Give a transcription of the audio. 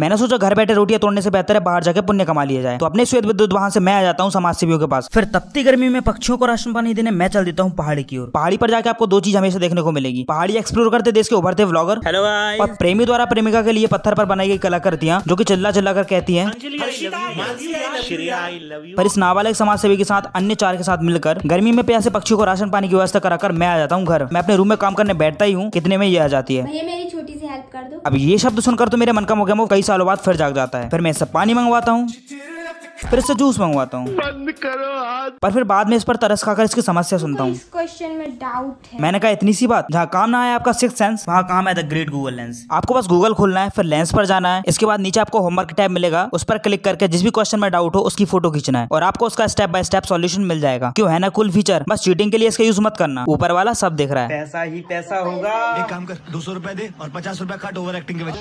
मैंने सोचा घर बैठे रोटियां तोड़ने से बेहतर है बाहर जाकर पुण्य कमा लिया जाए तो अपने श्वेत विद्युत वहां से मैं आ जाता हूँ समाज सेवियों के पास फिर तपती गर्मी में पक्षियों को राशन पानी देने मैं चल देता हूँ पहाड़ी की ओर पहाड़ी पर जाकर आपको दो चीज हमेशा देखने को मिलेगी पहाड़ी एक्सप्लोर करते देश के उभरते ब्लॉगर हेलो और प्रेमी द्वारा प्रेमिका के लिए पत्थर पर बनाई गई कलाकृतियां जो की चिल्ला चिल्ला कर कहती है पर इस नाबालिग समाज सेवी के साथ अन्य चार के साथ मिलकर गर्मी में प्यासे पक्षियों को राशन पानी की व्यवस्था कराकर मैं आ जाता हूँ घर मैं अपने रूम में काम करने बैठता ही हूँ कितने में ये आ जाती है हेल्प कर दो अब ये शब्द सुनकर तो मेरे मन का मोगम कई सालों बाद फिर जाग जाता है फिर मैं सब पानी मंगवाता हूँ फिर इससे जूस मंगवाता हूँ पर फिर बाद में इस पर तरस खाकर इसकी समस्या सुनता हूँ क्वेश्चन में डाउट है मैंने कहा इतनी सी बात जहाँ काम ना है आपका सिक्स सेंस वहाँ काम है द ग्रेट गूगल लेंस आपको बस गूगल खोलना है फिर लेंस पर जाना है इसके बाद नीचे आपको होमवर्क टैब मिलेगा उस पर क्लिक करके जिस भी क्वेश्चन में डाउट हो उसकी फोटो खींचना है और आपको उसका स्टेप बाय स्टेप सोल्यूशन मिल जाएगा क्यों है ना कुल फीचर बस चीटिंग के लिए इसका यूज मत करना ऊपर वाला सब देख रहा है पैसा ही पैसा होगा एक काम कर दो सौ रुपए दे और पचास रूपए कट ओवर एक्टिंग के